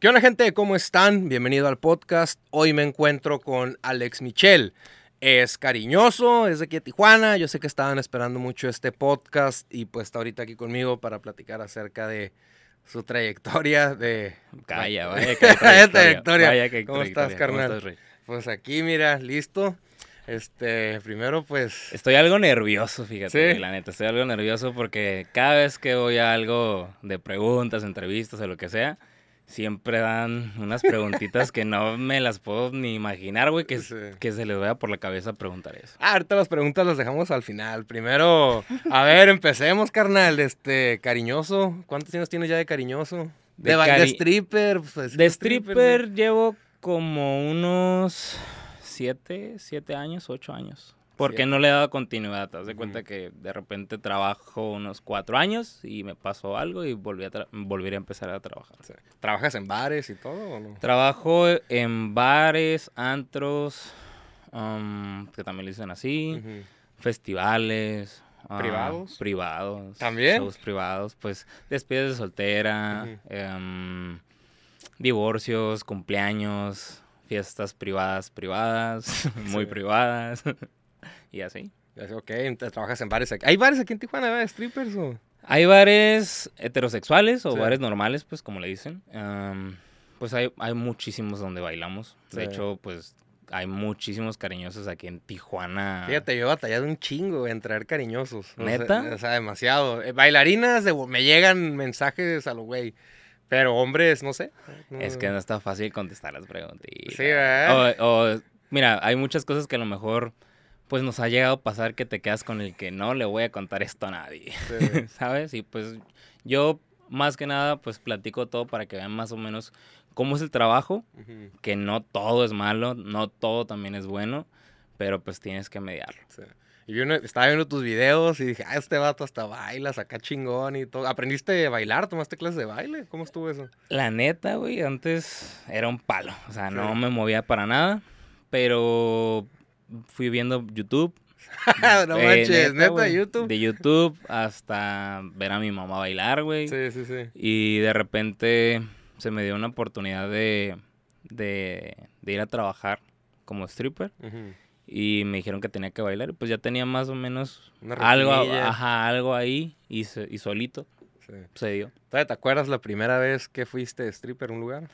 ¿Qué onda gente? ¿Cómo están? Bienvenido al podcast. Hoy me encuentro con Alex Michel. Es cariñoso, es de aquí a Tijuana. Yo sé que estaban esperando mucho este podcast y pues está ahorita aquí conmigo para platicar acerca de su trayectoria de... Calla, vaya que trayectoria. Vaya que ¿Cómo estás, ¿Cómo estás, Pues aquí, mira, listo. Este, primero pues... Estoy algo nervioso, fíjate, la neta, estoy algo nervioso porque cada vez que voy a algo de preguntas, entrevistas o lo que sea, siempre dan unas preguntitas que no me las puedo ni imaginar, güey, que, que se les vaya por la cabeza preguntar eso. Ah, ahorita las preguntas las dejamos al final. Primero, a ver, empecemos, carnal. Este, cariñoso, ¿cuántos años tienes ya de cariñoso? De, stripper. Pues, de stripper, llevo como unos siete, siete años, ocho años. Porque no le he dado continuidad. Te das de cuenta que de repente trabajo unos cuatro años y me pasó algo y volví a, volver a empezar a trabajar. ¿Trabajas en bares y todo? Trabajo en bares, antros, um, que también lo dicen así, festivales. Um, privados. ¿También? privados, pues despides de soltera, em, divorcios, cumpleaños, fiestas privadas, privadas, muy privadas. Y así. Ok, entonces trabajas en bares aquí. ¿Hay bares aquí en Tijuana, de strippers o...? Hay bares heterosexuales o bares normales, pues como le dicen. pues hay, muchísimos donde bailamos. De hecho, pues hay muchísimos cariñosos aquí en Tijuana. Fíjate, yo he batallado un chingo en traer cariñosos. ¿Neta? O sea, demasiado. Eh, bailarinas, me llegan mensajes a lo güey. Pero hombres, no sé. es que no está fácil contestar las preguntas. Sí, ¿verdad? mira, hay muchas cosas que a lo mejor pues nos ha llegado a pasar que te quedas con el que no le voy a contar esto a nadie, ¿sabes? Y pues yo más que nada pues platico todo para que vean más o menos cómo es el trabajo, que no todo es malo, no todo también es bueno, pero pues tienes que mediarlo. Y yo estaba viendo tus videos y dije, ah, este vato hasta baila, saca chingón y todo. ¿Aprendiste a bailar? ¿Tomaste clases de baile? ¿Cómo estuvo eso? La neta, güey, antes era un palo. O sea, no me movía para nada. Pero fui viendo YouTube. no este, manches, neta, YouTube. De YouTube hasta ver a mi mamá bailar, güey. Sí, sí, sí. Y de repente se me dio una oportunidad de, ir a trabajar como stripper. Y me dijeron que tenía que bailar. Pues ya tenía más o menos algo, ajá, algo ahí y, solito se dio. ¿Te acuerdas la primera vez que fuiste stripper a un lugar?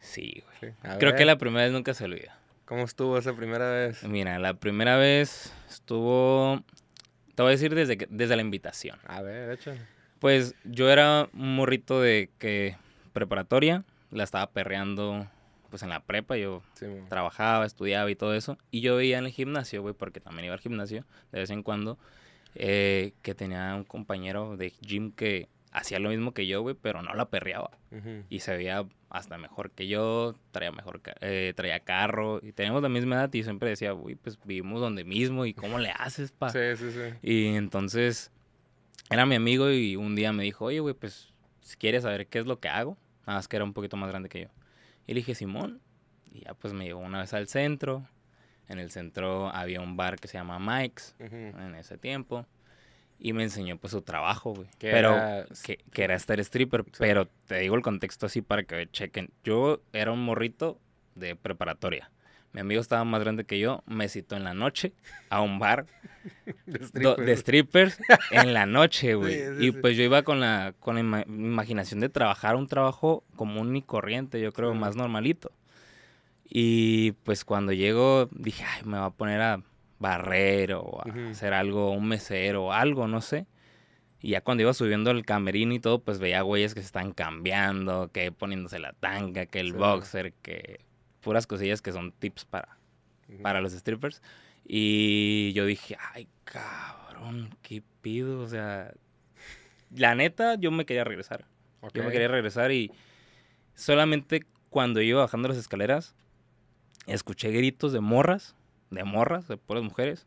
Sí, güey. Creo que la primera vez nunca se olvida. ¿Cómo estuvo esa primera vez? Mira, la primera vez estuvo. Te voy a decir desde, desde la invitación. A ver, échale. Pues yo era un morrito de que preparatoria, la estaba perreando pues en la prepa, yo trabajaba, estudiaba y todo eso. Y yo veía en el gimnasio, güey, porque también iba al gimnasio de vez en cuando, eh, que tenía un compañero de gym que hacía lo mismo que yo, güey, pero no la perreaba. Y se veía hasta mejor que yo, traía mejor eh, traía carro, y teníamos la misma edad y siempre decía, güey, pues vivimos donde mismo y cómo le haces, pa. sí, sí, sí. Y entonces era mi amigo y un día me dijo, oye, güey, pues si quieres saber qué es lo que hago, nada más que era un poquito más grande que yo. Y le dije, Simón, y ya pues me llevó una vez al centro. En el centro había un bar que se llama Mike's en ese tiempo y me enseñó pues su trabajo, güey. Pero Que, que, era estar stripper, pero te digo el contexto así para que chequen. Yo era un morrito de preparatoria. Mi amigo estaba más grande que yo, me citó en la noche a un bar de, strippers, en la noche, güey. y pues yo iba con la con imaginación de trabajar un trabajo común y corriente, yo creo, más normalito. Y pues cuando llego dije, ay, me va a poner a barrer o hacer algo, un mesero, algo, no sé. Y ya cuando iba subiendo el camerino y todo, pues veía güeyes que se están cambiando, que poniéndose la tanga, que el boxer, que puras cosillas que son tips para, para los strippers. Y yo dije, ay, cabrón, ¿qué pido? O sea, la neta, yo me quería regresar. Yo me quería regresar y solamente cuando iba bajando las escaleras, escuché gritos de morras de morras, de puras mujeres.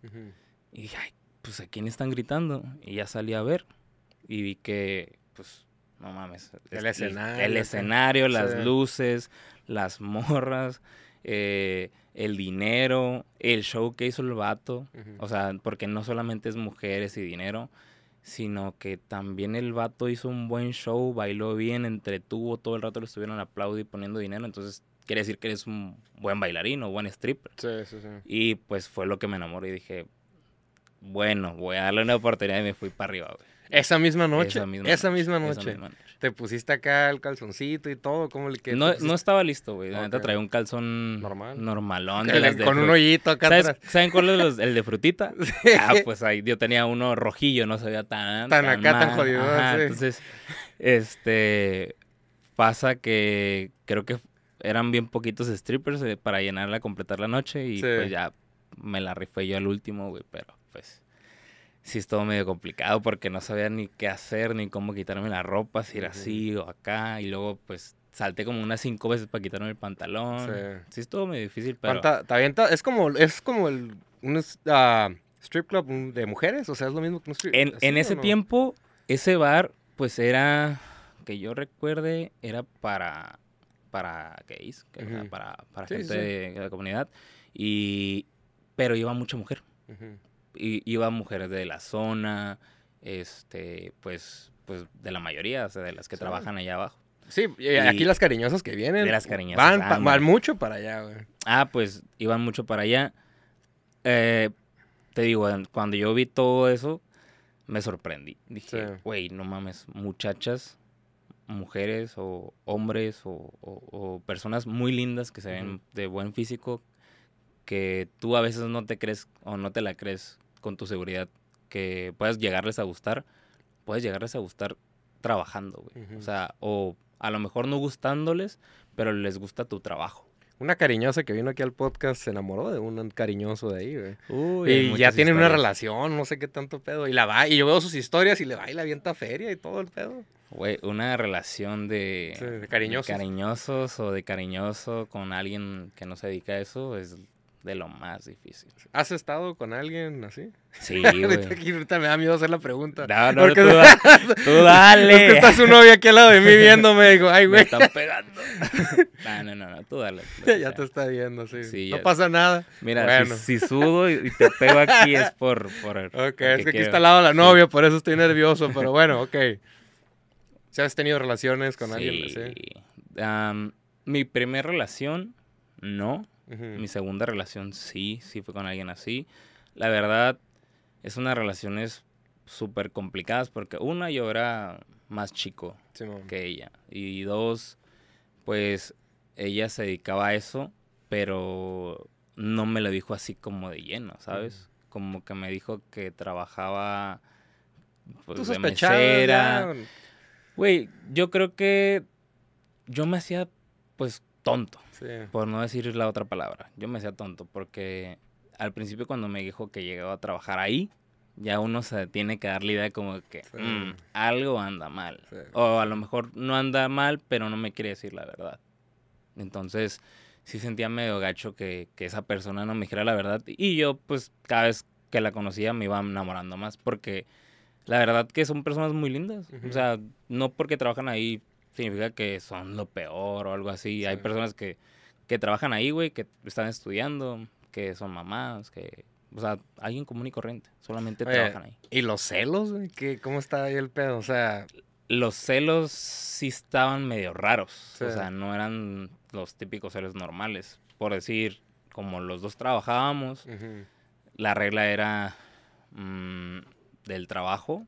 Y dije, pues a quién están gritando. Y ya salí a ver y vi que, pues, no mames. El escenario. las luces, las morras, eh, el dinero, el show que hizo el vato. O sea, porque no solamente es mujeres y dinero, sino que también el vato hizo un buen show, bailó bien, entretuvo, todo el rato lo estuvieron aplaudiendo y poniendo dinero. Entonces quiere decir que eres un buen bailarino, buen stripper. Sí, sí, sí. Y pues fue lo que me enamoré y dije, bueno, voy a darle una oportunidad y me fui para arriba, güey. Esa misma noche. Esa misma, noche, Te pusiste acá el calzoncito y todo, como el que. No, estaba listo, güey. De traía un calzón. Normal. Normalón. con un hoyito acá ¿Saben cuál es el de frutita? Ah, pues ahí yo tenía uno rojillo, no sabía tan. Tan, acá, tan jodido. Entonces, este. Pasa que creo que eran bien poquitos strippers eh, para llenarla, completar la noche y pues ya me la rifé yo al último, güey, pero pues sí es todo medio complicado porque no sabía ni qué hacer, ni cómo quitarme la ropa, si era así o acá, y luego pues salté como unas cinco veces para quitarme el pantalón. Sí, es todo medio difícil, pero... También es como, es como el, un ah, strip club de mujeres, o sea, es lo mismo que un strip En, en ese tiempo, ese bar pues era, que yo recuerde, era para para gays, para, gente De, la comunidad, y, pero iba mucha mujer. iban iba mujeres de la zona, este, pues, pues de la mayoría, o sea, de las que trabajan allá abajo. Sí, y aquí las cariñosas que vienen. Van, mucho para allá, güey. Ah, pues iban mucho para allá. Eh, te digo, cuando yo vi todo eso, me sorprendí. Dije, güey, no mames, muchachas mujeres o hombres o, personas muy lindas que se ven de buen físico que tú a veces no te crees o no te la crees con tu seguridad que puedas llegarles a gustar, puedes llegarles a gustar trabajando, sea, o a lo mejor no gustándoles, pero les gusta tu trabajo. Una cariñosa que vino aquí al podcast se enamoró de un cariñoso de ahí, güey. Uy, y ya tienen una relación, no sé qué tanto pedo. Y la va, y yo veo sus historias y le va y le avienta feria y todo el pedo. Güey, una relación de, cariñosos. de, cariñosos. o de cariñoso con alguien que no se dedica a eso es de lo más difícil. ¿Has estado con alguien así? Sí, güey. ahorita me da miedo hacer la pregunta. No, no, porque tú, dale. Es que está su novia aquí al lado de mí viéndome, digo, ay, güey. Me están pegando. no, no, no, tú dale. ya, te está viendo, sí. no pasa nada. Mira, si, sudo y, te pego aquí es por... por ok, es que aquí está al lado la novia, por eso estoy nervioso, pero bueno, ok. ¿Se has tenido relaciones con alguien alguien? Sí. Mi primera relación, no. Mi segunda relación sí, sí fue con alguien así. La verdad, es unas relaciones súper complicadas porque una, yo era más chico que ella. Y dos, pues ella se dedicaba a eso, pero no me lo dijo así como de lleno, ¿sabes? Como que me dijo que trabajaba pues, de mesera. Güey, yo creo que yo me hacía pues tonto. Por no decir la otra palabra. Yo me hacía tonto porque al principio cuando me dijo que llegaba a trabajar ahí, ya uno se tiene que dar la idea como que mm, algo anda mal. O a lo mejor no anda mal, pero no me quiere decir la verdad. Entonces sí sentía medio gacho que, esa persona no me dijera la verdad. Y yo pues cada vez que la conocía me iba enamorando más porque... La verdad que son personas muy lindas. O sea, no porque trabajan ahí significa que son lo peor o algo así. Hay personas que, que trabajan ahí, güey, que están estudiando, que son mamás, que o sea, alguien común y corriente. Solamente trabajan ahí. ¿Y los celos? que ¿Cómo está ahí el pedo? O sea. Los celos sí estaban medio raros. O sea, no eran los típicos celos normales. Por decir, como los dos trabajábamos, la regla era mm, del trabajo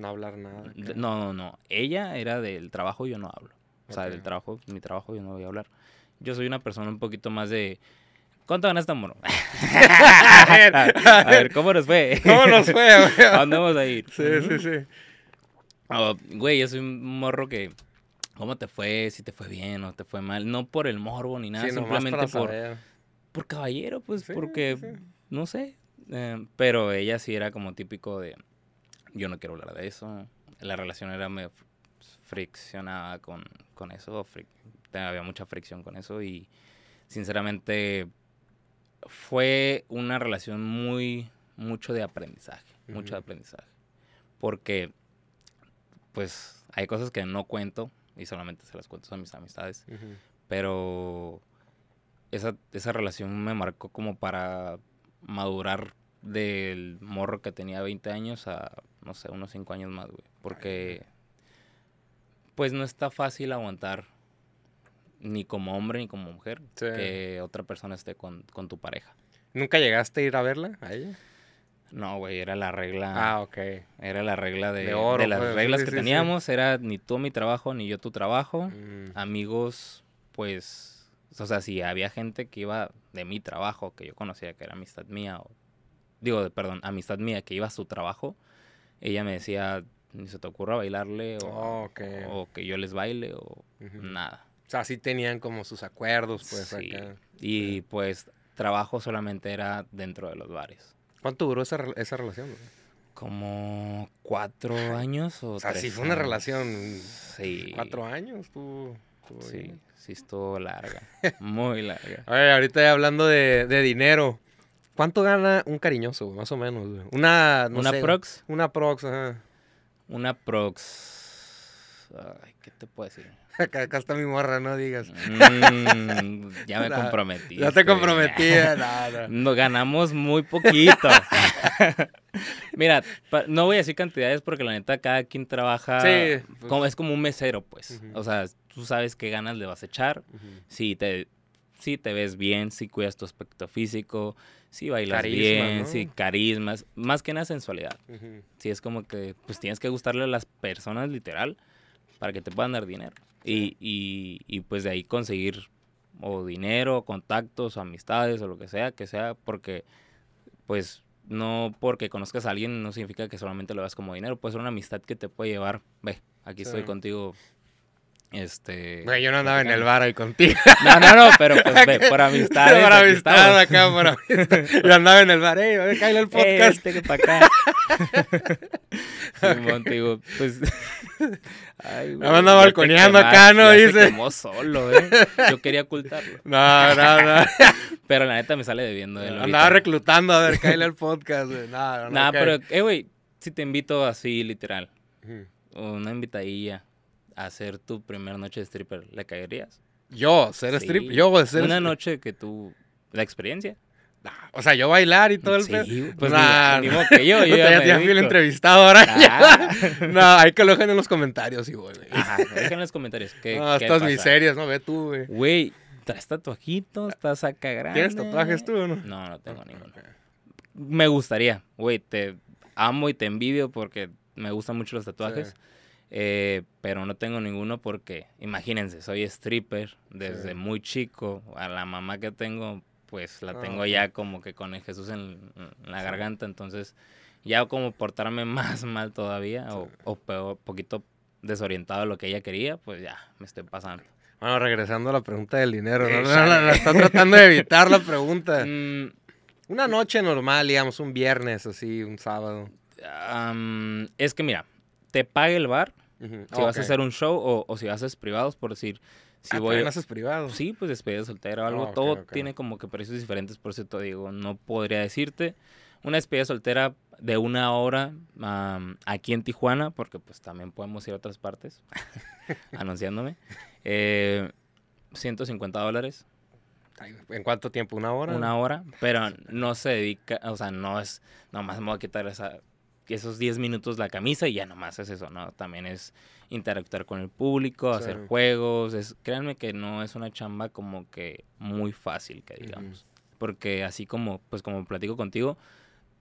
no hablar nada. No, no, no. Ella era del trabajo, yo no hablo. O sea, del trabajo, mi trabajo yo no voy a hablar. Yo soy una persona un poquito más de... ¿Cuánto ganaste, tan a, ver, a, ¿cómo nos fue? ¿Cómo nos fue, dónde Andamos a ir. Sí, sí, sí. Ah, güey, yo soy un morro que... ¿Cómo te fue? Si te fue bien o te fue mal. No por el morbo ni nada, simplemente por... Por caballero, pues, porque... No sé. Eh, pero ella sí era como típico de yo no quiero hablar de eso. La relación era me friccionada con, eso, había mucha fricción con eso y sinceramente fue una relación muy, mucho de aprendizaje, mucho de aprendizaje, porque pues hay cosas que no cuento y solamente se las cuento a mis amistades, pero esa relación me marcó como para madurar del morro que tenía 20 años a, no sé, unos 5 años más, güey. Porque, pues no está fácil aguantar, ni como hombre ni como mujer, que otra persona esté con, con, tu pareja. ¿Nunca llegaste a ir a verla a ella? No, güey, era la regla. Ah, ok. Era la regla de, oro, las pues, reglas que teníamos. Era ni tú mi trabajo, ni yo tu trabajo. Mm. Amigos, pues o sea, si había gente que iba de mi trabajo, que yo conocía que era amistad mía, o digo, perdón, amistad mía que iba a su trabajo, ella me decía, ni se te ocurra bailarle o, ah, que yo les baile o nada. O sea, sí tenían como sus acuerdos, pues, sí. Y pues trabajo solamente era dentro de los bares. ¿Cuánto duró esa, relación? Como cuatro años o, o sea, sí fue una relación. Sí. Cuatro años, tú. sí, sí estuvo larga, muy larga. ahorita hablando de, de dinero, ¿Cuánto gana un cariñoso, Más o menos, Una, no ¿Una prox? Una prox, ajá. Una prox. Ay, ¿qué te puedo decir? Acá, está mi morra, no digas. Mm, ya me comprometí. Ya te comprometí. Eh. no, Nos ganamos muy poquito. Mira, no voy a decir cantidades porque la neta cada quien trabaja. como, pues. es como un mesero, pues. O sea, tú sabes qué ganas le vas a echar. Sí, Si te si te ves bien, si cuidas tu aspecto físico, si bailas bien, si carismas, más que una sensualidad. Si es como que pues tienes que gustarle a las personas literal para que te puedan dar dinero. Y, y, pues de ahí conseguir o dinero, contactos, amistades o lo que sea, que sea porque pues no porque conozcas a alguien no significa que solamente lo veas como dinero, puede ser una amistad que te puede llevar, ve, aquí estoy contigo este. Güey, yo no andaba en el bar hoy contigo. No, no, no, pero pues, por amistad. Por amistad, acá, por Yo andaba en el bar, ¡eh! ver, el podcast. Este que para acá. Simón, pues. Ay, güey. andaba balconeando acá, ¿no? Dice. Como solo, ¿eh? Yo quería ocultarlo. No, no, no. pero la neta me sale debiendo. ¿eh? andaba reclutando a ver, cae el podcast, Nada, No, no, pero, eh, güey, si te invito así, literal. Una invitadilla hacer tu primera noche de stripper, ¿le caerías? Yo, ser stripper, yo ser Una noche que tú, la experiencia. o sea, yo bailar y todo el Pues nada. que yo, ya, ya fui entrevistado ahora. Ah. no, hay que lo dejen en los comentarios, igual, güey. Ajá, en los comentarios. no, estas miserias, no ve tú, güey. Güey, traes tatuajito, estás acá grande. ¿Tienes tatuajes tú o no? No, no tengo ninguno. Me gustaría, güey, te amo y te envidio porque me gustan mucho los tatuajes. Eh, pero no tengo ninguno porque, imagínense, soy stripper desde muy chico. A la mamá que tengo, pues la ah, tengo ya como que con el Jesús en, la garganta. Entonces, ya como portarme más mal todavía o, o, poquito desorientado a lo que ella quería, pues ya me estoy pasando. Bueno, regresando a la pregunta del dinero, ¿no? no, está tratando de evitar la pregunta. Mm. Una noche normal, digamos, un viernes, así, un sábado. es que mira, te pague el bar si vas a hacer un show o, si haces privados, por decir. Si ah, voy voy, haces privados? Sí, pues despedida soltera o algo. todo tiene como que precios diferentes, por eso te digo, no podría decirte. Una despedida soltera de una hora aquí en Tijuana, porque pues también podemos ir a otras partes, anunciándome. 150 eh, dólares. ¿En cuánto tiempo? ¿Una hora? Una hora, pero no se dedica, o sea, no es, nomás me voy a quitar esa, esos 10 minutos la camisa y ya nomás es eso, ¿no? También es interactuar con el público, hacer juegos, es, créanme que no es una chamba como que muy fácil, que digamos. Porque así como, pues como platico contigo,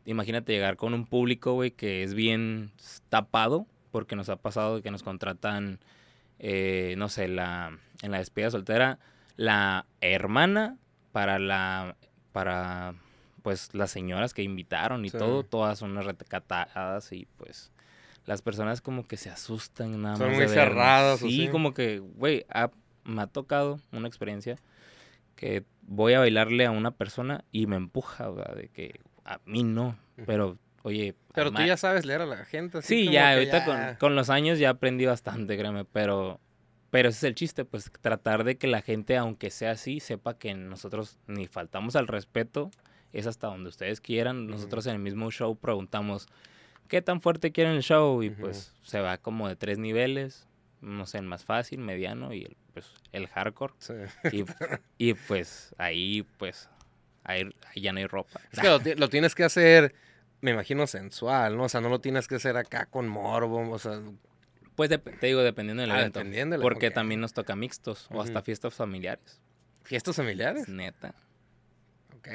imagínate llegar con un público, güey, que es bien tapado, porque nos ha pasado que nos contratan, eh, no sé, la, en la despedida soltera, la hermana para la, para pues las señoras que invitaron y todo, todas son recatadas y pues las personas como que se asustan nada más. Son muy cerradas. Y como que, güey, me ha tocado una experiencia que voy a bailarle a una persona y me empuja, ¿verdad? de que a mí no, pero oye. Pero tú ya sabes leer a la gente. sí, ya, ahorita Con, con, los años ya aprendí bastante, créeme, pero, pero ese es el chiste, pues tratar de que la gente, aunque sea así, sepa que nosotros ni faltamos al respeto, es hasta donde ustedes quieran. Nosotros en el mismo show preguntamos qué tan fuerte quieren el show y pues se va como de tres niveles, no sé, el más fácil, mediano y el, pues, el hardcore. Y, pues ahí pues ahí, ya no hay ropa. Es que lo, tienes que hacer, me imagino, sensual, ¿no? O sea, no lo tienes que hacer acá con morbo, o sea... Pues te digo, dependiendo del ah, evento. Dependiendo porque también nos toca mixtos o hasta fiestas familiares. ¿Fiestas familiares? Neta. Ok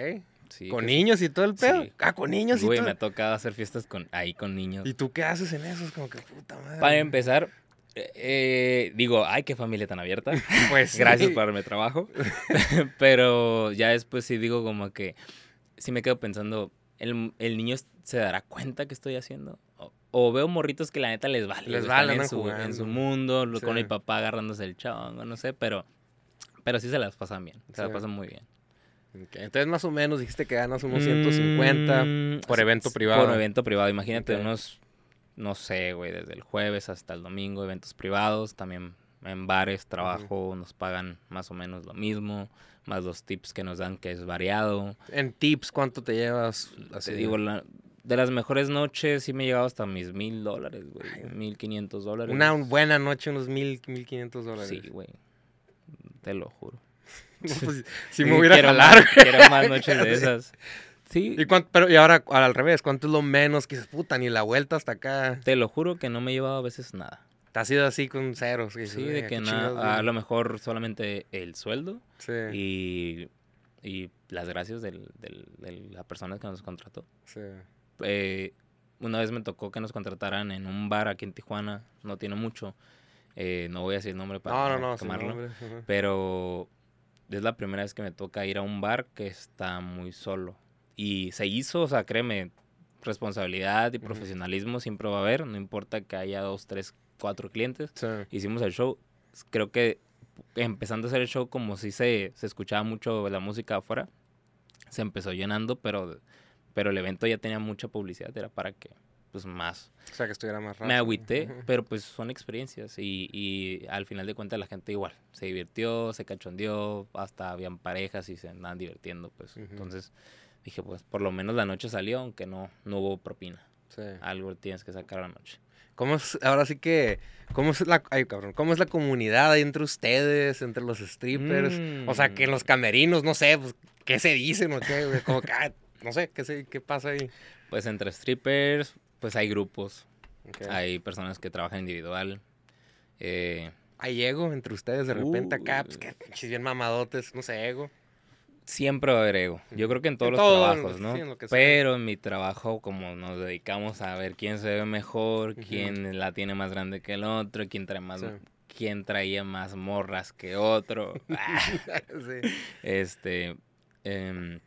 con niños y todo el pedo. Ah, con niños y todo. me ha tocado hacer fiestas con, ahí con niños. ¿Y tú qué haces en esos? Como que puta madre. Para empezar, eh, eh, digo, ay, qué familia tan abierta. Pues gracias por mi trabajo. Pero ya después sí digo como que sí me quedo pensando, ¿el, niño se dará cuenta que estoy haciendo? O, veo morritos que la neta les vale. Les vale, en, su, mundo, con el papá agarrándose el chongo, no sé, pero, pero sí se las pasan bien, se las pasan muy bien. Entonces, más o menos, dijiste que ganas unos 150 mm, por evento privado. Por evento privado, imagínate unos, no sé, güey, desde el jueves hasta el domingo, eventos privados, también en bares, trabajo, nos pagan más o menos lo mismo, más los tips que nos dan que es variado. En tips, ¿cuánto te llevas? te digo, la, de las mejores noches sí me he llegado hasta mis mil dólares, güey, mil quinientos dólares. Una buena noche, unos mil, mil quinientos dólares. Sí, güey, te lo juro. Pues, si me hubiera Quiero más noches de esas. Sí. ¿Y, pero, y ahora al revés, ¿cuánto es lo menos que se puta? Ni la vuelta hasta acá. Te lo juro que no me he llevado a veces nada. Te ha sido así con ceros. Sí, de que nada. A lo mejor solamente el sueldo. Y, las gracias de la persona que nos contrató. Sí. Eh, una vez me tocó que nos contrataran en un bar aquí en Tijuana. No tiene mucho. Eh, no voy a decir el nombre para no, no, no, Pero es la primera vez que me toca ir a un bar que está muy solo. Y se hizo, o sea, créeme, responsabilidad y profesionalismo sin va a haber, no importa que haya dos, tres, cuatro clientes. Hicimos el show, creo que empezando a hacer el show como si se, escuchaba mucho la música afuera, se empezó llenando, pero, pero el evento ya tenía mucha publicidad, era para que pues más. O sea, que estuviera más raro. Me agüité, pero pues son experiencias y, y al final de cuentas la gente igual, se divirtió, se cachondeó, hasta habían parejas y se andaban divirtiendo, pues. Entonces dije, pues por lo menos la noche salió, aunque no, no hubo propina. Sí. Algo tienes que sacar a la noche. ¿Cómo es, ahora sí que, cómo es la, ay, cabrón, cómo es la comunidad entre ustedes, entre los strippers? O sea, que en los mm. camerinos, no sé, pues, ¿qué se dicen o qué? Como ah, no sé, ¿qué, ¿qué pasa ahí? Pues entre strippers, pues hay grupos, hay personas que trabajan individual. Eh, hay ego entre ustedes de repente acá, pues, que uh. si bien mamadotes, no sé, ego. Siempre va a haber ego. Yo creo que en todos los trabajos, ¿no? Pero en mi trabajo, como nos dedicamos a ver quién se ve mejor, quién la tiene más grande que el otro, quién trae más quién traía más morras que otro. Ah. Este, em,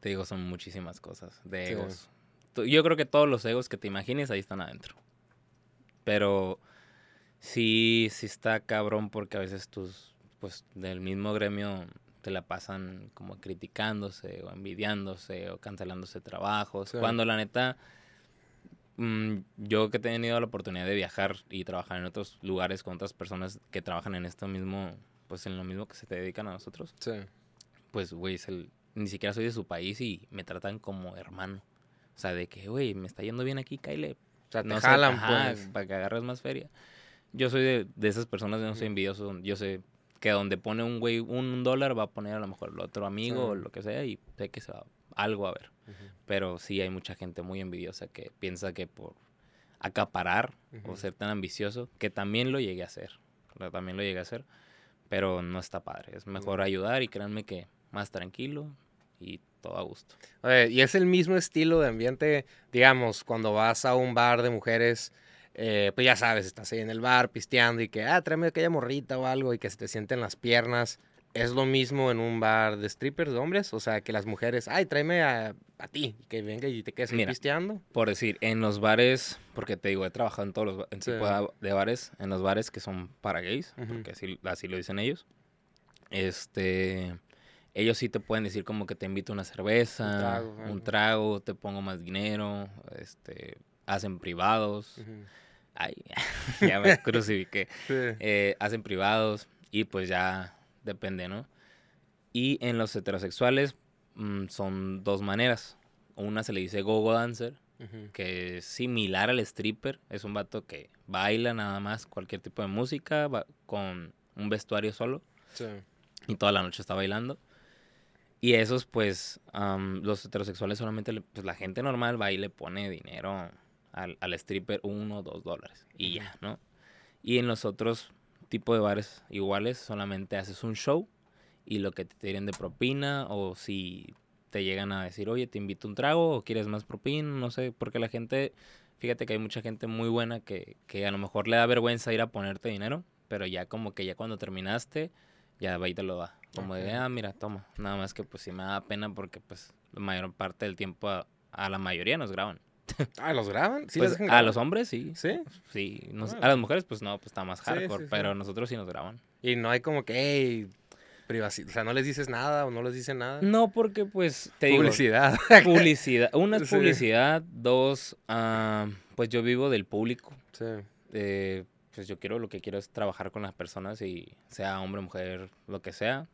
te digo, son muchísimas cosas de egos yo creo que todos los egos que te imagines ahí están adentro. Pero sí, sí está cabrón porque a veces tus, pues del mismo gremio te la pasan como criticándose o envidiándose o cancelándose trabajos. Cuando la neta, mm, yo que he tenido la oportunidad de viajar y trabajar en otros lugares con otras personas que trabajan en esto mismo, pues en lo mismo que se te dedican a nosotros. Pues, güey, ni siquiera soy de su país y me tratan como hermano. O sea, de que, güey, me está yendo bien aquí, Kyle. O sea, te no jalan, pues. Para que agarres más feria. Yo soy de, de esas personas, yo no soy envidioso. Yo sé que donde pone un güey un dólar, va a poner a lo mejor el otro amigo o lo que sea y sé que se va algo a ver. Pero sí hay mucha gente muy envidiosa que piensa que por acaparar o ser tan ambicioso, que también lo llegue a hacer. También lo llegué a hacer, pero no está padre. Es mejor ayudar y créanme que más tranquilo y todo a gusto. y es el mismo estilo de ambiente, digamos, cuando vas a un bar de mujeres, eh, pues ya sabes, estás ahí en el bar pisteando y que, ah, tráeme aquella morrita o algo y que se te sienten las piernas. ¿Es lo mismo en un bar de strippers de hombres? O sea, que las mujeres, ay, tráeme a, ti, que venga y te quedes pisteando. Por decir, en los bares, porque te digo, he trabajado en todos los en de bares, en los bares que son para gays, porque así lo dicen ellos. Este ellos sí te pueden decir como que te invito a una cerveza, un trago, te pongo más dinero, este, hacen privados. Ay, ya me crucifiqué. Eh, hacen privados y pues ya depende, ¿no? Y en los heterosexuales mm, son dos maneras. Una se le dice gogo -go dancer, que es similar al stripper. Es un vato que baila nada más cualquier tipo de música con un vestuario solo. Y toda la noche está bailando. Y esos, pues, los heterosexuales solamente, pues la gente normal va y le pone dinero al, stripper, uno o dos dólares. Y ya, ¿no? Y en los otros tipos de bares iguales, solamente haces un show y lo que te tiren de propina o si te llegan a decir, oye, te invito un trago o quieres más propina, no sé, porque la gente, fíjate que hay mucha gente muy buena que, que a lo mejor le da vergüenza ir a ponerte dinero, pero ya como que ya cuando terminaste, ya va y te lo da. Como de, ah, mira, toma. Nada más que pues sí me da pena porque pues la mayor parte del tiempo a, la mayoría nos graban. ¿Ah, los graban? ¿Sí pues, A los hombres sí. ¿Sí? Sí. A las mujeres pues no, pues está más hardcore, pero nosotros sí nos graban. Y no hay como que, hey, privacidad, o sea, no les dices nada o no les dicen nada. No, porque pues te publicidad. Digo, publicidad. Una es publicidad, dos, ah, pues yo vivo del público. Sí. pues yo quiero, lo que quiero es trabajar con las personas y sea hombre, mujer, lo que sea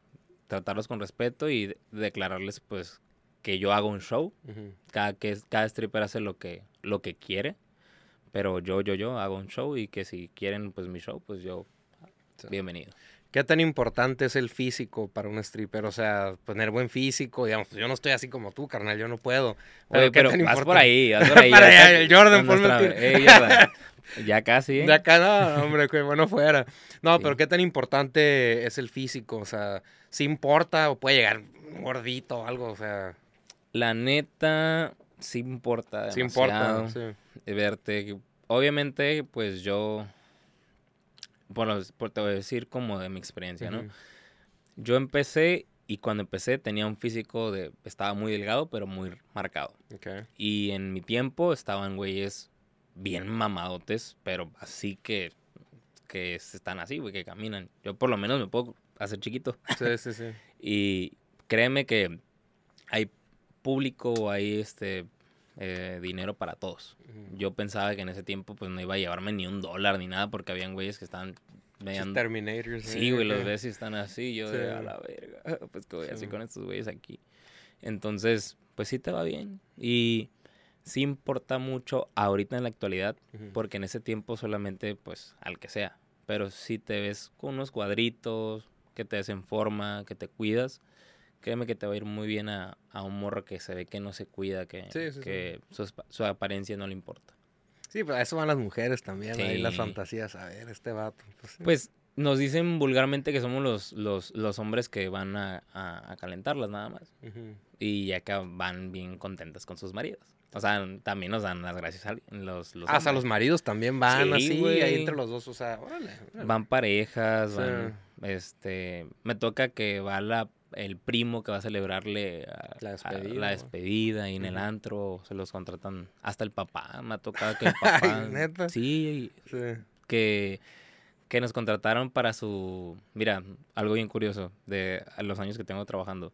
tratarlos con respeto y declararles pues que yo hago un show. Cada que cada stripper hace lo que lo que quiere, pero yo yo yo hago un show y que si quieren pues mi show, pues yo bienvenido. ¿Qué tan importante es el físico para un stripper? O sea, pues, tener buen físico, digamos, yo no estoy así como tú, carnal, yo no puedo. pero vas por ahí, vas por el Jordan, Ya casi. Ya ¿eh? acá, no, hombre, bueno fuera. No, pero ¿qué tan importante es el físico? O sea, sí importa o puede llegar gordito o algo, o sea. La neta, sí importa. Sí importa, sí. Eh, verte. Obviamente, pues yo, Bueno, te voy a decir como de mi experiencia, ¿no? Yo empecé y cuando empecé tenía un físico de, estaba muy delgado, pero muy marcado. Y en mi tiempo estaban güeyes bien mamadotes, pero así que, que están así, güey, que caminan. Yo por lo menos me puedo Hace chiquito. Sí, sí, sí. y créeme que hay público, hay este eh, dinero para todos. Yo pensaba que en ese tiempo pues no iba a llevarme ni un dólar ni nada porque habían güeyes que estaban Terminators. Sí, eh, güey, los ves y están así, yo a la verga, pues que voy así con estos güeyes aquí. Entonces, pues sí te va bien y sí importa mucho ahorita en la actualidad porque en ese tiempo solamente pues al que sea, pero si te ves con unos cuadritos, que te desenforma, que te cuidas, créeme que te va a ir muy bien a, a un morro que se ve que no se cuida, que, que Su, apariencia no le importa. Sí, pero pues, a eso van las mujeres también, ahí las fantasías, a ver, este vato. Pues, pues, nos dicen vulgarmente que somos los, los, hombres que van a, a, calentarlas nada más. Y ya Y acá van bien contentas con sus maridos. O sea, también nos dan las gracias a los, los ah, o los maridos también van así, ahí entre los dos, o sea, Van parejas, van... Este, me toca que va la, el primo que va a celebrarle la, despedida, y en el antro se los contratan hasta el papá. Me ha tocado que el papá. Sí, Que, que nos contrataron para su. Mira, algo bien curioso de los años que tengo trabajando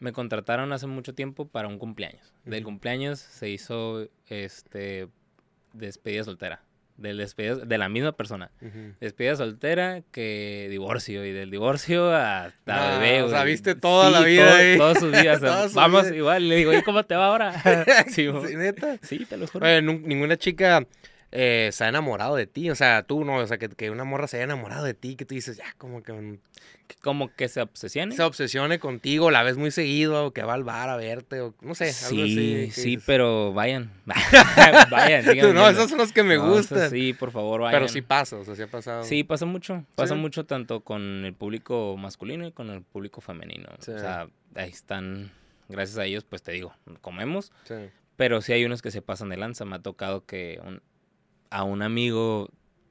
me contrataron hace mucho tiempo para un cumpleaños. Del cumpleaños se hizo este despedida soltera de, de la misma persona. Despedida soltera que divorcio. Y del divorcio hasta bebé. O sea, viste toda la vida. todos ahí. sus días. vamos, igual. Le digo, ¿y cómo te va ahora? sí, ¿Neta? sí, te lo juro. ninguna chica eh, se ha enamorado de ti. O sea, tú no, o sea, que, una morra se haya enamorado de ti, que tú dices, ya, como mm, que. Como que se obsesione. Se obsesione contigo, la ves muy seguido, o que va al bar a verte, o no sé, sí, así. Sí, pero vayan. vayan, No, esos son los que me gustan. Sí, por favor, vayan. Pero sí pasa, o sea, sí ha pasado. Sí, pasa mucho. Pasa mucho tanto con el público masculino y con el público femenino. O sea, ahí están. Gracias a ellos, pues te digo, comemos. Pero sí hay unos que se pasan de lanza. Me ha tocado que un, a un amigo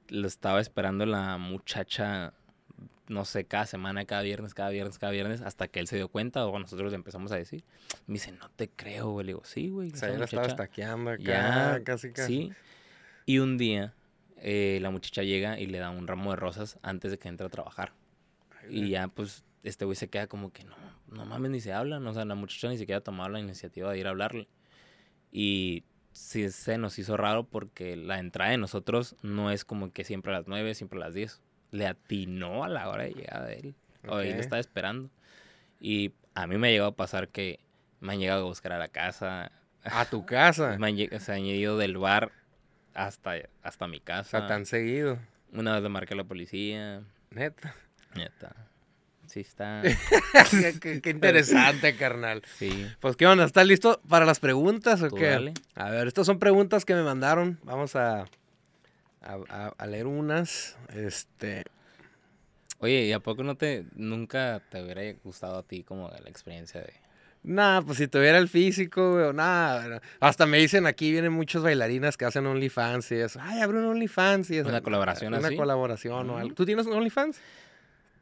lo estaba esperando la muchacha, no sé, cada semana, cada viernes, cada viernes, cada viernes, hasta que él se dio cuenta o nosotros le empezamos a decir. Me dice, no te creo, güey. Le digo, sí, güey. O ya estaba estaqueando acá, ya, casi, casi. Sí. Y un día eh, la muchacha llega y le da un ramo de rosas antes de que entre a trabajar. y ya, pues, este güey se queda como que no, no mames, ni se habla. O sea, la muchacha ni siquiera ha tomado la iniciativa de ir a hablarle. Y sí se nos hizo raro porque la entrada de nosotros no es como que siempre a las 9, siempre a las 10. Le atinó a la hora de llegar de él. O él estaba esperando. Y a mí me ha llegado a pasar que me han llegado a buscar a la casa. ¿A tu casa? se han ido del bar hasta, hasta mi casa. O sea, tan seguido. Una vez le marqué a la policía. Neta. Neta. Sí, está. qué, interesante, carnal. Sí. Pues, ¿qué onda? ¿Estás listo para las preguntas o qué? A ver, estas son preguntas que me mandaron. Vamos a, a, leer unas. Este. Oye, ¿y a poco no te, nunca te hubiera gustado a ti como la experiencia de...? Nah, pues si tuviera el físico, o nada. Hasta me dicen aquí vienen muchas bailarinas que hacen OnlyFans y eso. Ay, abre un OnlyFans y eso. Una colaboración así. Una colaboración o algo. ¿Tú tienes un OnlyFans?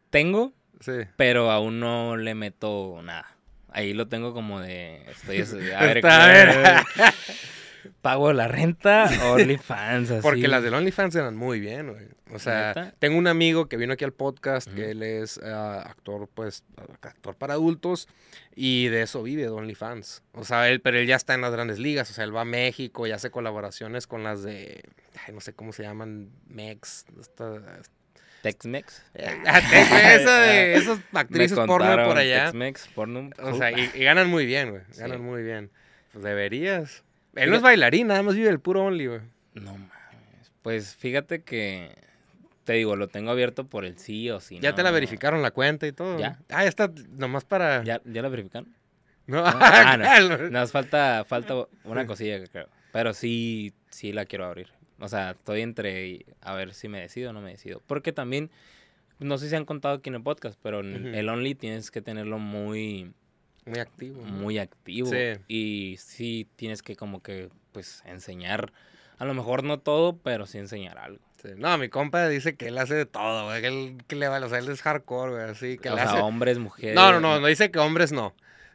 Tengo, Sí. Pero aún no le meto nada. Ahí lo tengo como de. Estoy. A ver, ¿Pago la renta OnlyFans? Porque las del OnlyFans eran muy bien, O sea, tengo un amigo que vino aquí al podcast, que él es ah, actor, pues, actor para adultos, y de eso vive, de OnlyFans. O sea, él, pero él ya está en las grandes ligas, o sea, él va a México y hace colaboraciones con las de, no sé cómo se llaman, Mex, Tex-Mex. Eh, ah, Esa de esas actrices porno por allá. tex porno. O sea, y, ganan muy bien, güey. Ganan muy bien. Pues deberías. Él no es bailarín, nada más vive el puro only, güey. No mames. Pues fíjate que te digo, lo tengo abierto por el sí o sí. Ya te la verificaron la cuenta y todo. Ya. Ah, ya está, nomás para. ¿Ya, la verificaron? No, no. Ah, Nos falta, falta una cosilla, creo. Pero sí, sí la quiero abrir. O sea, estoy entre a ver si me decido o no me decido. Porque también, no sé si han contado aquí en el podcast, pero el Only tienes que tenerlo muy... Muy activo. Muy activo. Y sí tienes que como que, pues, enseñar. A lo mejor no todo, pero sí enseñar algo. No, mi compa dice que él hace de todo, Que él, que le va a es hardcore, güey. Así que o sea, hombres, mujeres. No, no, no, no dice que hombres no.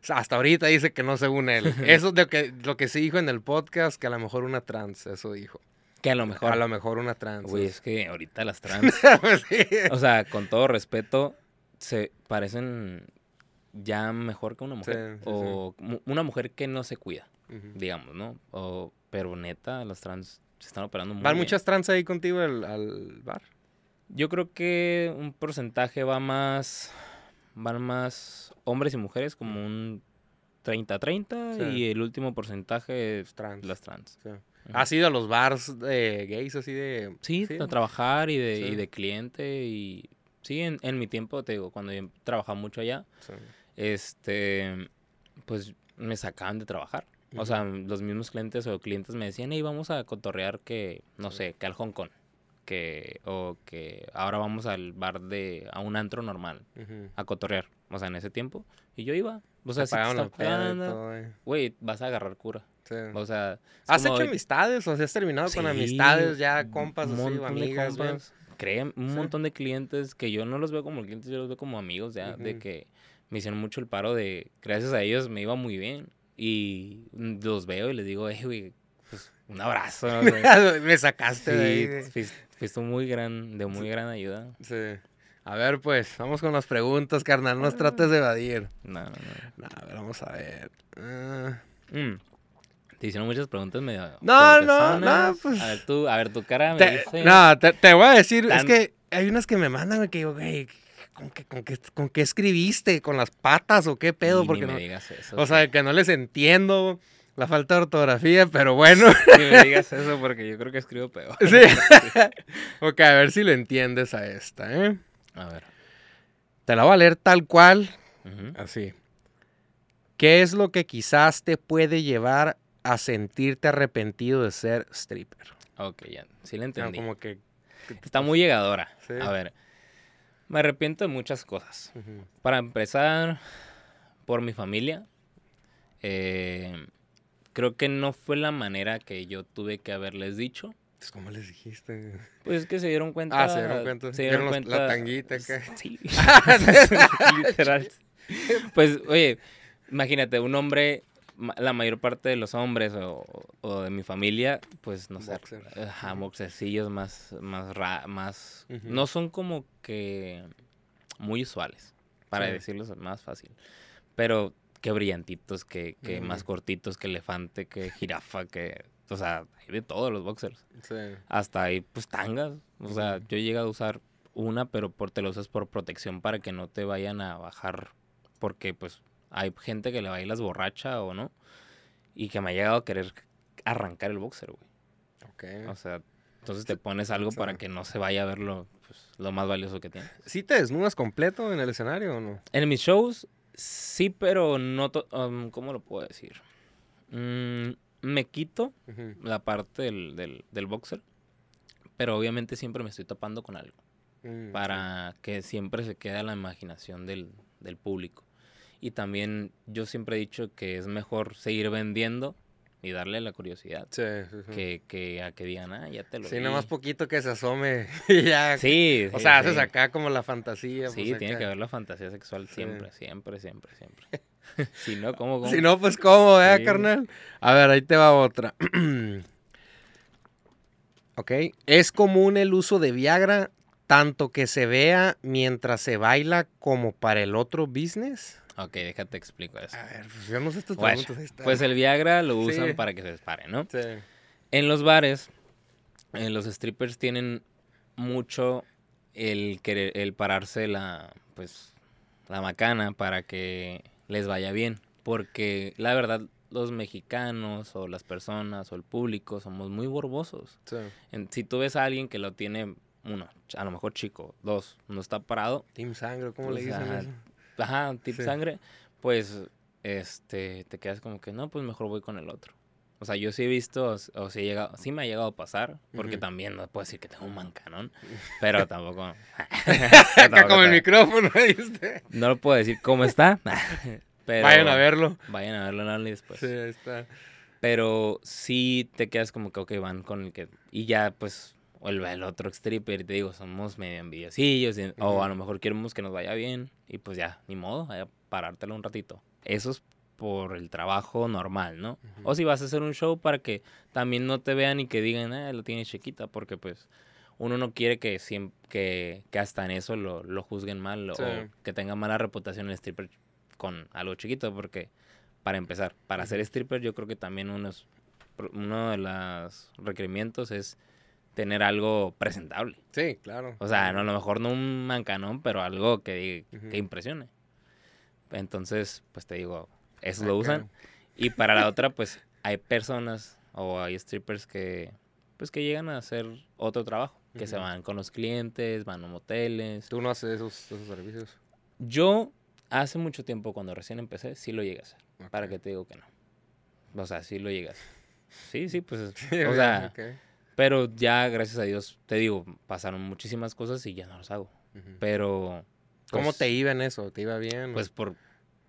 hasta ahorita dice que no según él. Eso de lo que, lo que sí dijo en el podcast, que a lo mejor una trans, eso dijo. Que a lo mejor. A lo mejor una trans. Güey, es que ahorita las trans. O sea, con todo respeto, se parecen ya mejor que una mujer. o una mujer que no se cuida, digamos, ¿no? O, pero neta, las trans se están operando muy ¿Van muchas trans ahí contigo al, bar? Yo creo que un porcentaje va más. Van más hombres y mujeres, como un 30-30 y el último porcentaje es trans. las trans. Ha sido a los bars de gays así de... Sí, a trabajar y de, cliente y... Sí, en, mi tiempo, te digo, cuando yo trabajaba mucho allá, este, pues me sacaban de trabajar. O sea, los mismos clientes o clientes me decían, hey, vamos a cotorrear que, no sé, que al Hong Kong. Que, o que ahora vamos al bar de, a un antro normal, a cotorrear. O sea, en ese tiempo. Y yo iba, o sea, si güey, vas a agarrar cura. O sea, ¿has hecho amistades? ¿O sea, has terminado con amistades ya, compas, así, o amigas? creen, un montón de clientes que yo no los veo como clientes, yo los veo como amigos, ya, de que me hicieron mucho el paro de, gracias a ellos me iba muy bien. Y los veo y les digo, eh, güey, pues un abrazo. me sacaste de ahí. Fuiste, muy gran, de muy gran ayuda. Sí. A ver, pues, vamos con las preguntas, carnal. No nos ah. trates de evadir. No, no, no. a ver, vamos a ver. Ah. Mm. Te hicieron muchas preguntas medio. No, no, no, pues, A ver, tú, a ver, tu cara me dice. No, te, voy a decir, es que hay unas que me mandan, que digo, güey, ¿con qué, escribiste? ¿Con las patas o qué pedo? Ni, me digas eso. O sea, que no les entiendo la falta de ortografía, pero bueno. Que me digas eso porque yo creo que escribo peor. Sí. ok, a ver si lo entiendes a esta, ¿eh? A ver. Te la voy a leer tal cual. Así. ¿Qué es lo que quizás te puede llevar a sentirte arrepentido de ser stripper? Ok, ya. Sí la entendí. como que, Está muy llegadora. A ver. Me arrepiento de muchas cosas. Para empezar, por mi familia. Eh, creo que no fue la manera que yo tuve que haberles dicho pues ¿cómo les dijiste? Pues es que se dieron cuenta. Ah, se dieron cuenta. Se dieron, cuenta. la tanguita acá. Sí. Literal. Pues, oye, imagínate, un hombre, la mayor parte de los hombres o, de mi familia, pues no sé. Boxers. más, más, más. No son como que muy usuales, para decirlo más fácil. Pero qué brillantitos, qué más cortitos, que elefante, que jirafa, que o sea, hay de todos los boxers. Sí. Hasta ahí pues, tangas. O sea, yo he llegado a usar una, pero por, te lo usas por protección para que no te vayan a bajar. Porque, pues, hay gente que le bailas borracha o no. Y que me ha llegado a querer arrancar el boxer, güey. Ok. O sea, entonces te pones algo para que no se vaya a ver pues, lo, más valioso que tiene. ¿Sí te desnudas completo en el escenario o no? En mis shows, sí, pero no... Um, ¿Cómo lo puedo decir? Mmm me quito la parte del, del, boxer, pero obviamente siempre me estoy tapando con algo. Mm, para que siempre se quede la imaginación del, del, público. Y también yo siempre he dicho que es mejor seguir vendiendo y darle la curiosidad. que, que, a que digan, ah, ya te lo Sí, nomás poquito que se asome. y ya, sí, O sea, haces acá como la fantasía. Sí, pues, tiene que haber la fantasía sexual siempre, siempre, siempre, siempre. si no, ¿cómo, Si no, pues ¿cómo, eh, carnal? A ver, ahí te va otra. ok. Es común el uso de Viagra tanto que se vea mientras se baila como para el otro business. Ok, déjate explico eso. A ver, pues vemos no sé Pues el Viagra lo usan para que se dispare, ¿no? Sí. En los bares, los strippers tienen mucho el, el pararse la, pues, la macana para que les vaya bien. Porque la verdad, los mexicanos o las personas o el público somos muy borbosos. si tú ves a alguien que lo tiene, uno, a lo mejor chico, dos, no está parado. Team Sangre, ¿cómo le dicen? Ajá, ajá Team Sangre, pues este, te quedas como que no, pues mejor voy con el otro. O sea, yo sí he visto, o, sí, he llegado, sí me ha llegado a pasar, porque también no puedo decir que tengo un mancanón, pero tampoco... Acá con el micrófono, ¿viste? No lo puedo decir cómo está, pero... Vayan a verlo. Vayan a verlo en Only después. Pues. Sí, ahí está. Pero sí te quedas como que, van con el que... Y ya, pues, vuelve el otro stripper y te digo, somos medio envidiosillos, o a lo mejor queremos que nos vaya bien, y pues ya, ni modo, eh, parártelo un ratito. Eso es por el trabajo normal, ¿no? O si vas a hacer un show para que también no te vean y que digan, eh, ah, lo tienes chiquita, porque pues uno no quiere que, que, hasta en eso lo, juzguen mal o que tenga mala reputación el stripper con algo chiquito, porque para empezar, para ser stripper yo creo que también uno de los requerimientos es tener algo presentable. Sí, claro. O sea, no, a lo mejor no un mancanón, pero algo que, impresione. Entonces, pues te digo, eso ah, lo usan. Y para la otra, pues hay personas o hay strippers que pues que llegan a hacer otro trabajo, que se van con los clientes, van a moteles. ¿Tú no haces esos, servicios? Yo hace mucho tiempo, cuando recién empecé, sí lo llegué a hacer. ¿Para qué te digo que no? O sea, sí lo llegué a hacer. Sí, sí, pues, o sea, pero ya, gracias a Dios, te digo, pasaron muchísimas cosas y ya no los hago. Pero... ¿Cómo pues te iba en eso? ¿Te iba bien? Pues por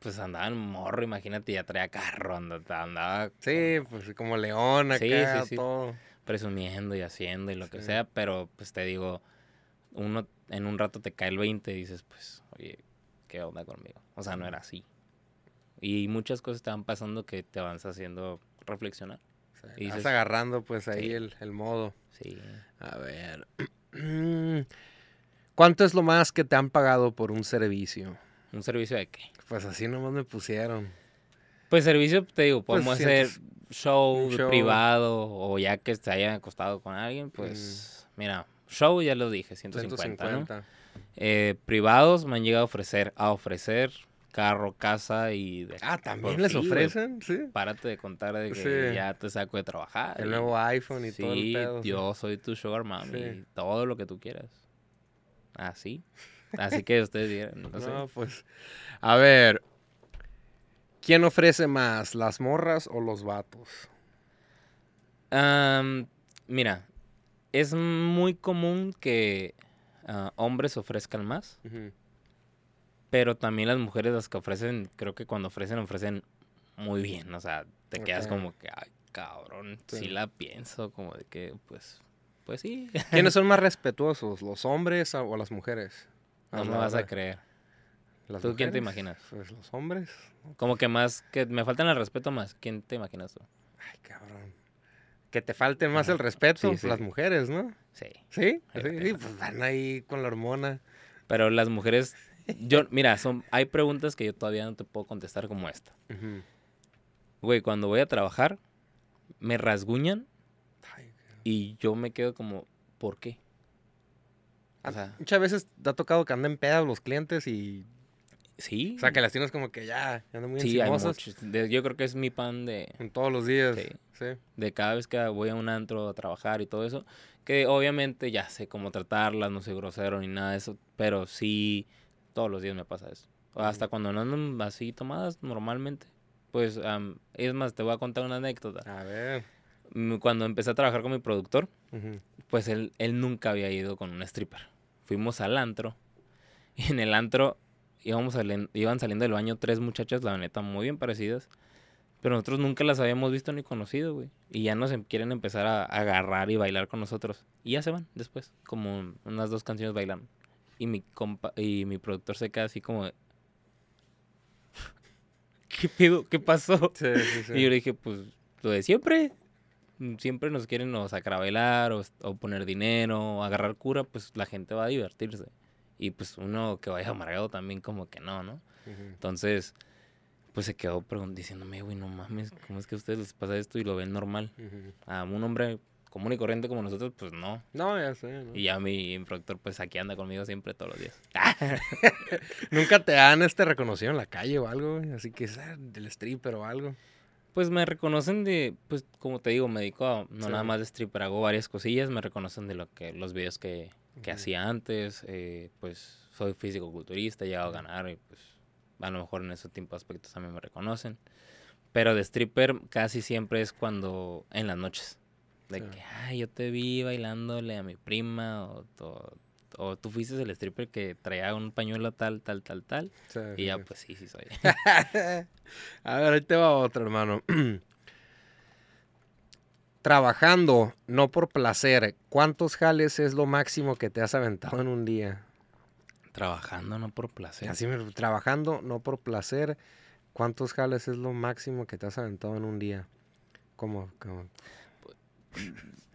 pues andaba en morro, imagínate, ya traía carro, andaba. sí, pues como león acá, todo. Presumiendo y haciendo y lo que sea, pero pues te digo, uno en un rato te cae el 20 y dices, pues, oye, ¿qué onda conmigo? O sea, no era así. Y muchas cosas te van pasando que te vas haciendo reflexionar. y vas agarrando pues ahí el, el modo. Sí. A ver. ¿Cuánto es lo más que te han pagado por un servicio? ¿Un servicio de qué? Pues así nomás me pusieron. Pues servicio, te digo, pues, podemos hacer show, privado o ya que te hayan acostado con alguien, pues mm. mira, show ya lo dije, 150, eh, privados me han llegado a ofrecer, a ofrecer carro, casa y... ah, también les ofrecen, sí. Párate de contar de que ya te saco de trabajar. El nuevo iPhone y todo yo soy tu sugar mami, todo lo que tú quieras. Así. Ah, Así que ustedes dirán. No, pues. A ver. ¿Quién ofrece más, las morras o los vatos? mira, es muy común que ah, hombres ofrezcan más. Pero también las mujeres las que ofrecen, creo que cuando ofrecen, ofrecen muy bien. O sea, te quedas como que, ay, cabrón, si la pienso, como de que, pues, pues sí. ¿Quiénes son más respetuosos, los hombres o las mujeres? No me vas a creer. ¿Tú quién te imaginas? Pues los hombres. Como que más, que me faltan el respeto más. ¿Quién te imaginas tú? Ay, cabrón. Que te falte más el respeto, pues, las mujeres, ¿no? Sí. ¿Sí? pues van ahí con la hormona. Pero las mujeres, yo, mira, son, hay preguntas que yo todavía no te puedo contestar como esta. Güey, cuando voy a trabajar, me rasguñan y yo me quedo como, ¿por qué? muchas veces te ha tocado que anden pedas los clientes y. Sí. O sea, que las tienes como que ya, muy sí, yo creo que es mi pan de. En todos los días. Sí. De cada vez que voy a un antro a trabajar y todo eso. Que obviamente ya sé cómo tratarlas, no soy grosero ni nada de eso. Pero sí, todos los días me pasa eso. Hasta cuando no andan así tomadas normalmente. Pues es más, te voy a contar una anécdota. A ver. Cuando empecé a trabajar con mi productor, pues él, él nunca había ido con un stripper fuimos al antro. Y en el antro íbamos iban saliendo del baño tres muchachas, la neta, muy bien parecidas. Pero nosotros nunca las habíamos visto ni conocido, güey. Y ya nos em-, quieren empezar a, agarrar y bailar con nosotros. Y ya se van después, como unas dos canciones bailando. Y mi, compa y mi productor se queda así como... ¿Qué pedo? ¿Qué pasó? Y yo le dije, pues, lo de siempre. Mm, siempre nos quieren o sacrabelar o, poner dinero o agarrar cura, pues la gente va a divertirse. Y pues uno que vaya amargado también como que no, ¿no? Entonces, pues se quedó diciéndome, güey, no mames, ¿cómo es que a ustedes les pasa esto y lo ven normal? A un hombre común y corriente como nosotros, pues no. No, ya sé. Y ya mi productor, pues aquí anda conmigo siempre todos los días. Nunca te han este reconocido en la calle o algo, así que es ah, del stripper o algo. Pues me reconocen de, pues como te digo, me dedico a, no nada más de stripper, hago varias cosillas, me reconocen de lo que los videos que, hacía antes, eh, pues soy físico-culturista, he llegado a ganar y pues a lo mejor en ese tipo de aspectos también me reconocen. Pero de stripper casi siempre es cuando, en las noches, de que, ay, yo te vi bailándole a mi prima o todo o tú fuiste el stripper que traía un pañuelo tal, tal, tal, tal. y ya, pues sí, sí soy. a ver, ahí te va otro, hermano. Trabajando, no por placer, ¿cuántos jales es lo máximo que te has aventado en un día? Trabajando, no por placer. Así, trabajando, no por placer, ¿cuántos jales es lo máximo que te has aventado en un día? ¿Cómo? como... Pues,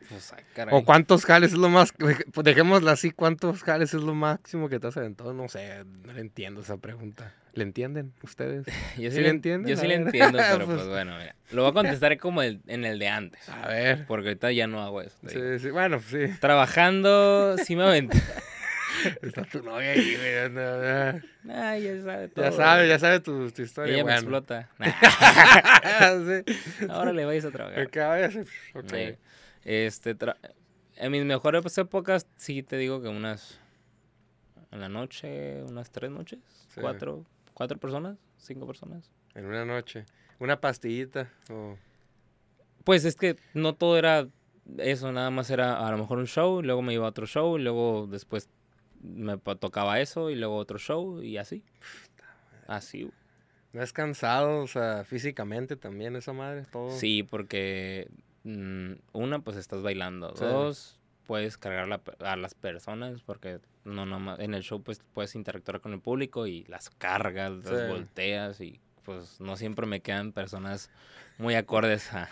pues, o cuántos jales es lo más. dejémosla así, ¿cuántos jales es lo máximo que te has aventado? No sé, no le entiendo esa pregunta. ¿Le entienden ustedes? yo sí, le entiendo Yo sí le entiendo, pero pues, pues, bueno, mira. Lo voy a contestar como el, en el de antes. A ver. Porque ahorita ya no hago eso. Sí, sí, bueno, sí. Trabajando, sí me aventé. Está tu novia ahí, ya sabe todo. Ya sabe, ya sabe tu, tu historia. Ella me explota. Ahora le vais a trabajar. Que vayas. Este, en mis mejores pues, épocas, sí te digo que unas. En la noche, unas tres noches, cuatro, cuatro personas, cinco personas. En una noche. Una pastillita o. Pues es que no todo era eso, nada más era a lo mejor un show, luego me iba a otro show, luego después me tocaba eso y luego otro show y así. Así. ¿No es cansado, o sea, físicamente también esa madre? Todo. Sí, porque Mm, una, pues estás bailando. Dos, puedes cargar a las personas porque no nomás en el show pues puedes interactuar con el público y las cargas, las volteas y pues no siempre me quedan personas muy acordes a,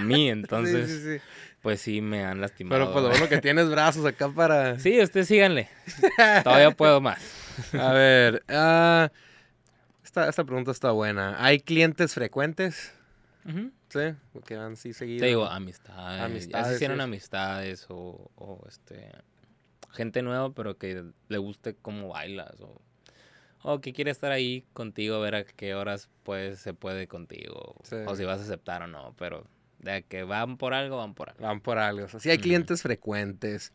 mí, entonces pues sí me han lastimado. Pero pues lo bueno que tienes brazos acá para... Sí, usted síganle. Todavía puedo más. a ver, ah, esta, pregunta está buena. ¿Hay clientes frecuentes? Sí, porque han sí seguido. Te digo, amistades. amistades hicieron amistades o, este gente nueva, pero que le guste cómo bailas o, que quiere estar ahí contigo, ver a qué horas pues, se puede contigo o si vas a aceptar o no, pero de que van por algo, van por algo. Van por algo. O hay clientes frecuentes.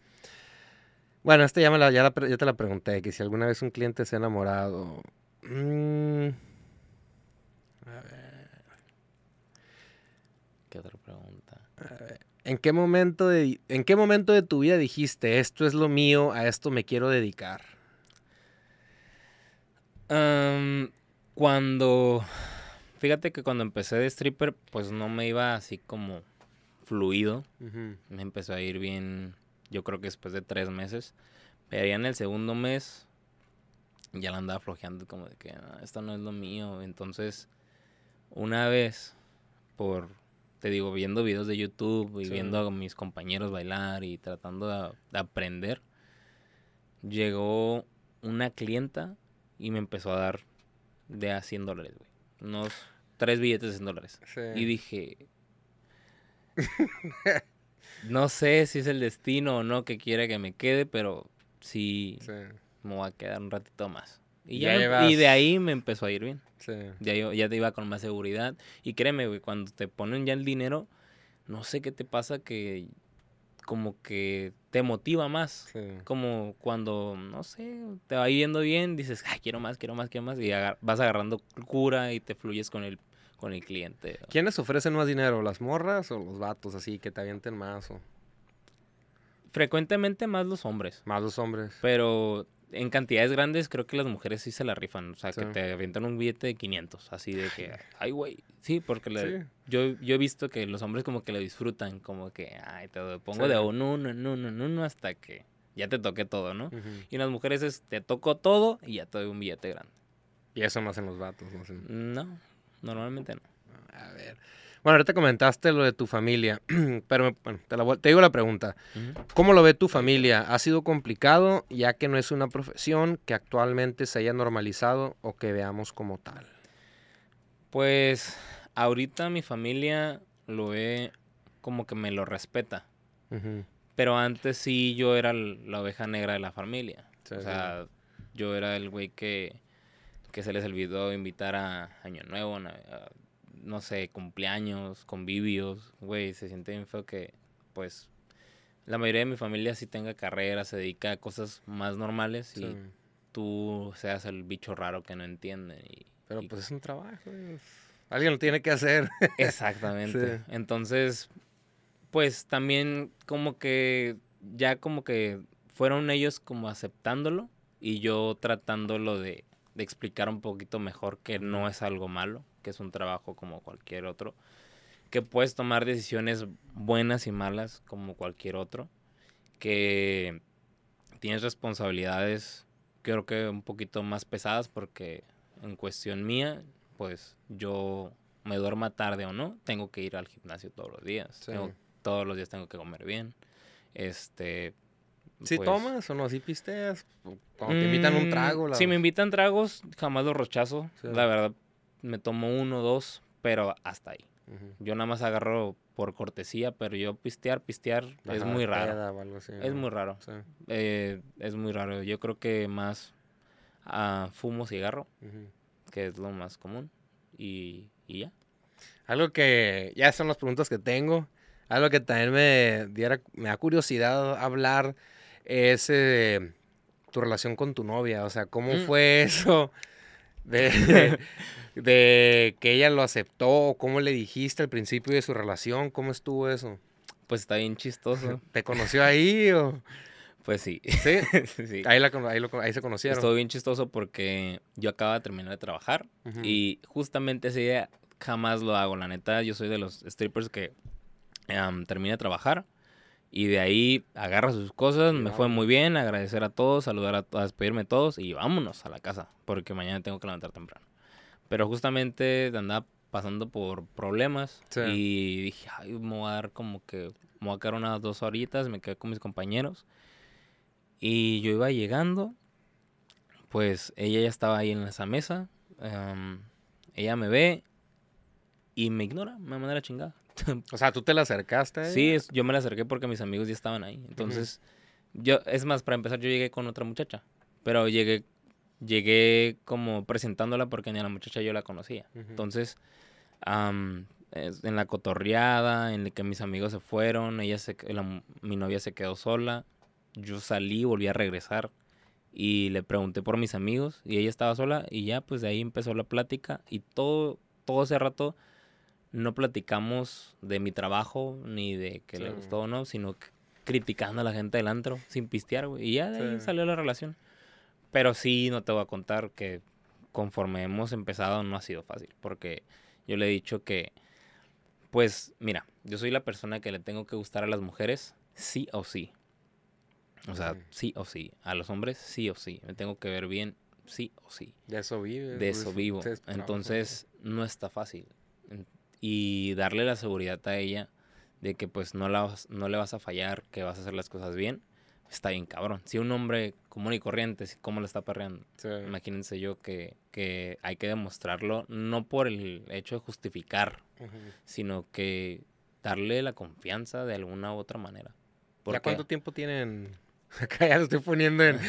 Bueno, este ya, me la, ya, te la pregunté, que si alguna vez un cliente se ha enamorado... Mmm. otra pregunta? Eh, ¿En qué, momento de, ¿En qué momento de tu vida dijiste, esto es lo mío, a esto me quiero dedicar? cuando, fíjate que cuando empecé de stripper, pues no me iba así como fluido. Me empezó a ir bien, yo creo que después de tres meses. Pero ya en el segundo mes, ya la andaba flojeando como de que, ah, esto no es lo mío. Entonces, una vez, por te digo, viendo videos de YouTube y viendo a mis compañeros bailar y tratando de, aprender, llegó una clienta y me empezó a dar de a 100 dólares, güey. Unos tres billetes de 100 dólares. Y dije, no sé si es el destino o no que quiera que me quede, pero sí, sí. me voy a quedar un ratito más. Y, em, de ahí me empezó a ir bien. Ya, ya te iba con más seguridad. Y créeme, güey, cuando te ponen ya el dinero, no sé qué te pasa que como que te motiva más. Como cuando, no sé, te va yendo bien, dices, ay, quiero más, quiero más, quiero más. Y vas agarrando cura y te fluyes con el, con el cliente. ¿Quiénes ofrecen más dinero? ¿Las morras o los vatos así que te avienten más? Frecuentemente más los hombres. Más los hombres. Pero en cantidades grandes, creo que las mujeres sí se la rifan. O sea, que te avientan un billete de 500, así de que, ay, güey. Sí, porque le, Yo, yo he visto que los hombres como que lo disfrutan, como que, ay, te lo pongo de uno, uno, uno, uno, uno, hasta que ya te toque todo, ¿no? Y en las mujeres es, te toco todo y ya te doy un billete grande. Y eso más en los vatos, ¿no? No, normalmente no. A ver. Bueno, ahorita comentaste lo de tu familia, pero te, digo la pregunta. ¿Cómo lo ve tu familia? ¿Ha sido complicado ya que no es una profesión que actualmente se haya normalizado o que veamos como tal? Pues ahorita mi familia lo ve como que me lo respeta. Pero antes sí yo era la oveja negra de la familia. o sea, yo era el güey que, que se les olvidó invitar a Año Nuevo, a no sé, cumpleaños, convivios, güey, se siente bien feo que, pues, la mayoría de mi familia sí tenga carrera, se dedica a cosas más normales y tú seas el bicho raro que no entiende. Pero pues es un trabajo, alguien lo tiene que hacer. Exactamente. Entonces, pues también como que ya como que fueron ellos como aceptándolo y yo tratándolo de explicar un poquito mejor que no es algo malo que es un trabajo como cualquier otro, que puedes tomar decisiones buenas y malas como cualquier otro, que tienes responsabilidades creo que un poquito más pesadas porque en cuestión mía, pues yo me duerma tarde o no, tengo que ir al gimnasio todos los días. todos los días tengo que comer bien. Este. Si pues tomas o no, si pisteas, cuando te invitan un mm, trago. Si me invitan tragos, jamás los rechazo. La verdad, me tomo uno, dos, pero hasta ahí. Yo nada más agarro por cortesía, pero yo pistear, pistear es muy raro. es muy raro. Eh, es muy raro. Yo creo que más ah, fumo cigarro, que es lo más común, y, ya. Algo que ya son las preguntas que tengo. Algo que también me, diera, me da curiosidad hablar es eh, tu relación con tu novia. O sea, ¿cómo mm. fue eso? de, de que ella lo aceptó, cómo le dijiste al principio de su relación, cómo estuvo eso. Pues está bien chistoso. ¿Te conoció ahí o...? Pues sí. ¿Sí? sí. Ahí, ahí, se conocieron. Estuvo bien chistoso porque yo acaba de terminar de trabajar y justamente ese día jamás lo hago. La neta, yo soy de los strippers que um, termina de trabajar y de ahí agarra sus cosas, me fue muy bien, agradecer a todos, saludar a, todos, despedirme a todos y vámonos a la casa, porque mañana tengo que levantar temprano. Pero justamente andaba pasando por problemas y dije, ay, me voy a dar como que, me voy a quedar unas dos horitas, me quedé con mis compañeros. Y yo iba llegando, pues ella ya estaba ahí en esa mesa, em, ella me ve y me ignora, me manda la chingada. o sea, tú te la acercaste. Sí, yo me la acerqué porque mis amigos ya estaban ahí. Entonces, yo, es más, para empezar, yo llegué con otra muchacha, pero llegué llegué como presentándola porque ni a la muchacha yo la conocía. Entonces, en la cotorreada, en la que mis amigos se fueron, ella se, mi novia se quedó sola, yo salí, volví a regresar y le pregunté por mis amigos y ella estaba sola y ya pues de ahí empezó la plática y todo, todo ese rato no platicamos de mi trabajo ni de que le gustó o no, sino criticando a la gente del antro sin pistear, güey. Y ya de ahí salió la relación. Pero sí, no te voy a contar que conforme hemos empezado no ha sido fácil, porque yo le he dicho que, pues mira, yo soy la persona que le tengo que gustar a las mujeres, sí o sí. O sea, sí o sí. A los hombres, sí o sí. Me tengo que ver bien, sí o sí. De eso vive. De eso vivo. Entonces, no está fácil. Y darle la seguridad a ella de que pues no, la, no le vas a fallar, que vas a hacer las cosas bien, está bien cabrón. Si un hombre común y corriente, ¿cómo le está perreando? Imagínense yo que, que, hay que demostrarlo no por el hecho de justificar, sino que darle la confianza de alguna u otra manera. ¿Ya cuánto tiempo tienen? Acá ya lo estoy poniendo en.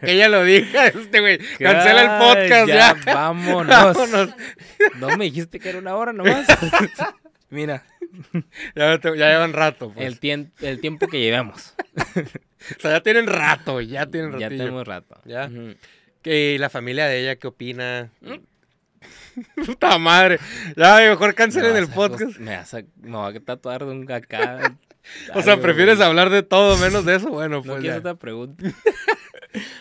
Que ya lo dije, este güey. Cancela el podcast ya. Vámonos. vámonos. No me dijiste que era una hora nomás. Mira. ya, llevan rato. Pues. El, el tiempo que llevamos. o sea, ya tienen rato, ya tienen rato. Ya tenemos rato. ¿Y la familia de ella qué opina? Mm. Puta madre. Ya, mejor cancelen el podcast. Pues, me, vas a, a tatuar de un acá. o sea, ¿prefieres hablar de todo menos de eso? Bueno, pues. No quiero otra pregunta.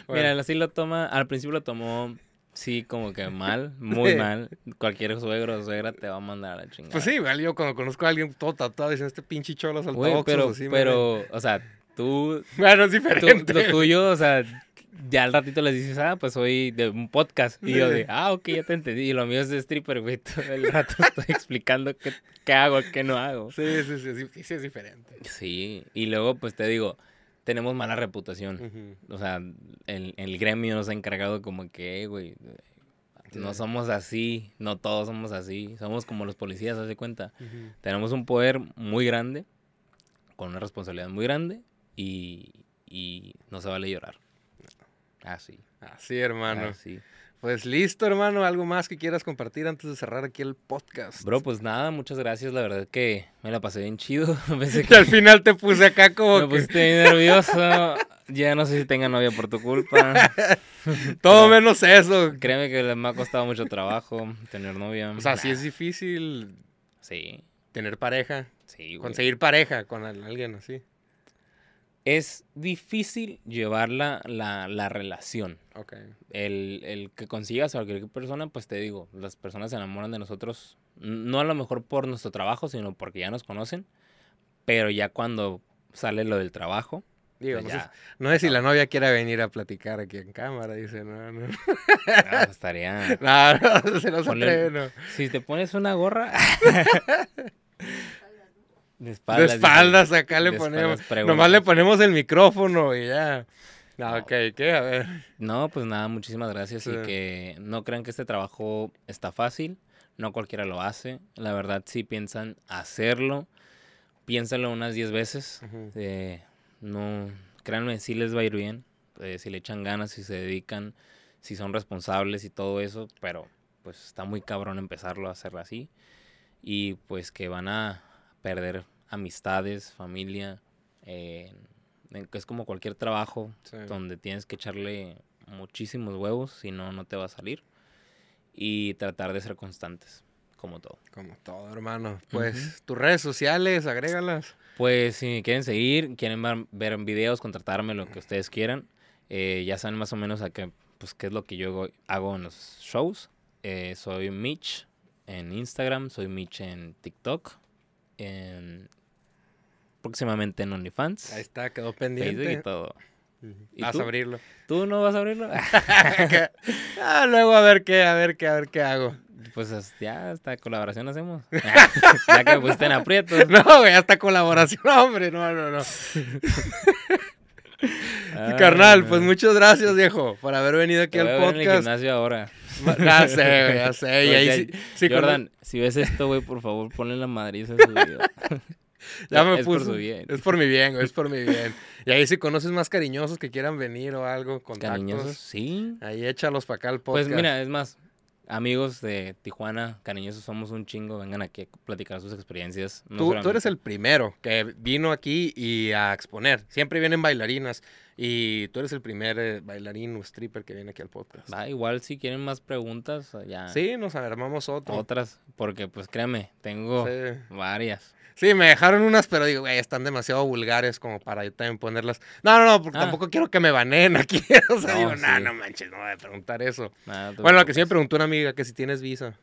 Mira, así lo toma. Al principio lo tomó Sí, como que mal, muy mal. Cualquier suegro o suegra te va a mandar a la chingada. Pues sí, igual yo cuando conozco a alguien todo tatuado dice este pinche cholo saltó pero, pero, o sea, tú... Bueno, es diferente. lo tuyo, o sea, ya al ratito les dices, ah, pues soy de un podcast. Y yo de, ah, ok, ya te entendí. Y lo mío es de stripper, güey. Todo el rato estoy explicando qué, qué hago, qué no hago. Sí, sí, sí, sí, sí, es diferente. Sí, y luego pues te digo tenemos mala reputación. O sea, el, el, gremio nos ha encargado como que, güey, no somos así, no todos somos así, somos como los policías, hace cuenta. Tenemos un poder muy grande, con una responsabilidad muy grande y, y no se vale llorar. Así. Así, hermano. Así. Pues listo, hermano. ¿Algo más que quieras compartir antes de cerrar aquí el podcast? Bro, pues nada, muchas gracias. La verdad que me la pasé bien chido. que al final te puse acá como. Me que... puse nervioso. ya no sé si tenga novia por tu culpa. Todo menos eso. Créeme que me ha costado mucho trabajo tener novia. O sea, sí es difícil. Sí. Tener pareja. Sí, Conseguir pareja con alguien así es difícil llevar la, la, relación. El, el, que consigas a cualquier persona, pues te digo, las personas se enamoran de nosotros, no a lo mejor por nuestro trabajo, sino porque ya nos conocen, pero ya cuando sale lo del trabajo. Pues no, ya, sé, no, si la novia quiera venir a platicar aquí en cámara, dice, no, no. no ah, estaría... No, no, se nos atreve, no. Si te pones una gorra... De espaldas. acá le ponemos. Nomás le ponemos el micrófono y ya. No, ok, ¿qué? A ver. No, pues nada, muchísimas gracias y que no crean que este trabajo está fácil. No cualquiera lo hace. La verdad, si sí piensan hacerlo, piénsalo unas 10 veces. Eh, no, créanme, sí les va a ir bien. Eh, si le echan ganas, si se dedican, si son responsables y todo eso, pero pues está muy cabrón empezarlo a hacerlo así. Y pues que van a perder amistades, familia, que es como cualquier trabajo donde tienes que echarle muchísimos huevos, si no, no te va a salir. Y tratar de ser constantes, como todo. Como todo, hermano. Pues tus redes sociales, agrégalas. Pues si quieren seguir, quieren ver, videos, contratarme, lo que ustedes quieran. Eh, ya saben más o menos a qué, pues, qué es lo que yo hago en los shows. Eh, soy Mitch en Instagram, soy Mitch en TikTok, en próximamente en OnlyFans. Ahí está, quedó pendiente. y todo. vas a abrirlo. ¿Tú no vas a abrirlo? ah, luego a ver qué, a ver qué, a ver qué hago. Pues ya hasta colaboración hacemos. ya que me pusiste en aprietos. No, güey, hasta colaboración, hombre. No, no, no. Carnal, pues muchas gracias, viejo, por haber venido aquí al podcast. En gimnasio ahora. Ya sé, güey, ya sé. sí, Jordan, si ves esto, güey, por favor, ponle la madriza a su video. ya me puse bien. Es por mi bien, es por mi bien. Y ahí si conoces más cariñosos que quieran venir o algo, contactos. Cariñosos, sí. Ahí échalos para acá al pues podcast. Pues mira, es más, amigos de Tijuana, cariñosos somos un chingo, vengan aquí a platicar sus experiencias. tú, tú, eres el primero que vino aquí y a exponer. Siempre vienen bailarinas y tú eres el primer eh, bailarín o stripper que viene aquí al podcast. Va, igual si quieren más preguntas, ya. Sí, nos armamos otras Otras, porque pues créame, tengo sí. varias. Sí, me dejaron unas, pero digo, güey, están demasiado vulgares como para yo también ponerlas. No, no, no, porque ah. tampoco quiero que me baneen aquí. o sea, digo, no, no manches, no voy a preguntar eso. bueno, lo que sí me preguntó una amiga, que si tienes visa.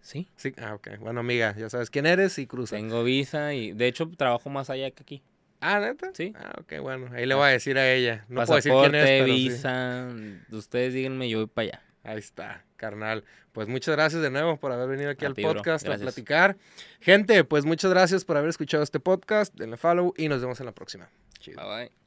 ¿Sí? Sí, ah, ok. Bueno, amiga, ya sabes quién eres y cruza. Tengo visa y, de hecho, trabajo más allá que aquí. Ah, ¿neta? Sí. Ah, ok, bueno. Ahí le ah. voy a decir a ella. No puedo decir quién es, visa. Ustedes díganme, yo voy para allá. Ahí está, carnal. Pues muchas gracias de nuevo por haber venido aquí al podcast a platicar. Gente, pues muchas gracias por haber escuchado este podcast. Denle follow y nos vemos en la próxima. Bye bye.